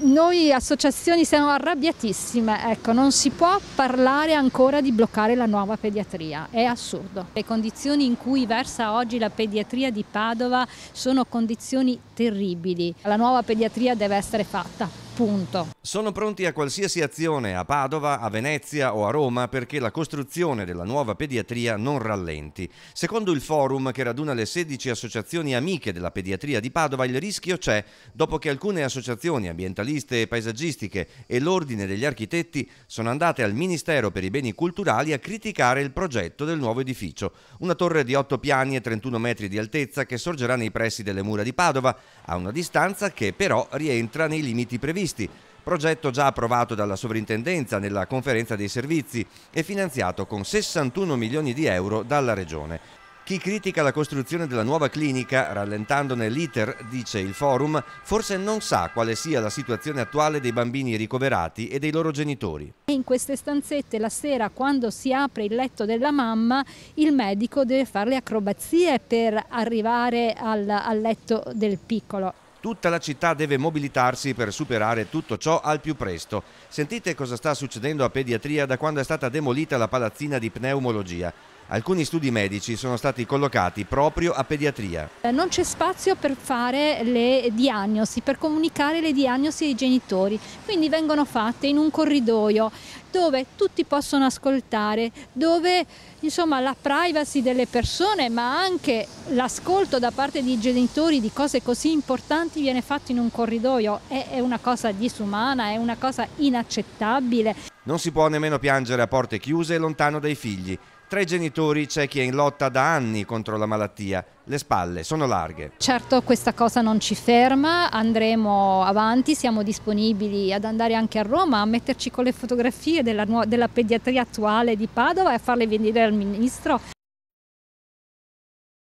noi associazioni siamo arrabbiatissime, ecco, non si può parlare ancora di bloccare la nuova pediatria, è assurdo. Le condizioni in cui versa oggi la pediatria di Padova sono condizioni terribili, la nuova pediatria deve essere fatta. Punto. Sono pronti a qualsiasi azione a Padova, a Venezia o a Roma perché la costruzione della nuova pediatria non rallenti. Secondo il forum che raduna le 16 associazioni amiche della pediatria di Padova, il rischio c'è dopo che alcune associazioni ambientaliste e paesaggistiche e l'Ordine degli Architetti sono andate al Ministero per i Beni Culturali a criticare il progetto del nuovo edificio. Una torre di 8 piani e 31 metri di altezza che sorgerà nei pressi delle mura di Padova, a una distanza che però rientra nei limiti previsti professionisti, progetto già approvato dalla sovrintendenza nella conferenza dei servizi e finanziato con 61 milioni di euro dalla Regione. Chi critica la costruzione della nuova clinica, rallentandone l'iter, dice il forum, forse non sa quale sia la situazione attuale dei bambini ricoverati e dei loro genitori. In queste stanzette la sera quando si apre il letto della mamma il medico deve fare le acrobazie per arrivare al, al letto del piccolo. Tutta la città deve mobilitarsi per superare tutto ciò al più presto. Sentite cosa sta succedendo a pediatria da quando è stata demolita la palazzina di pneumologia. Alcuni studi medici sono stati collocati proprio a pediatria. Eh, non c'è spazio per fare le diagnosi, per comunicare le diagnosi ai genitori, quindi vengono fatte in un corridoio dove tutti possono ascoltare, dove insomma, la privacy delle persone ma anche l'ascolto da parte dei genitori di cose così importanti viene fatto in un corridoio, è, è una cosa disumana, è una cosa inaccettabile. Non si può nemmeno piangere a porte chiuse e lontano dai figli. Tra i genitori c'è chi è in lotta da anni contro la malattia, le spalle sono larghe. Certo questa cosa non ci ferma, andremo avanti, siamo disponibili ad andare anche a Roma a metterci con le fotografie della, della pediatria attuale di Padova e a farle venire al Ministro.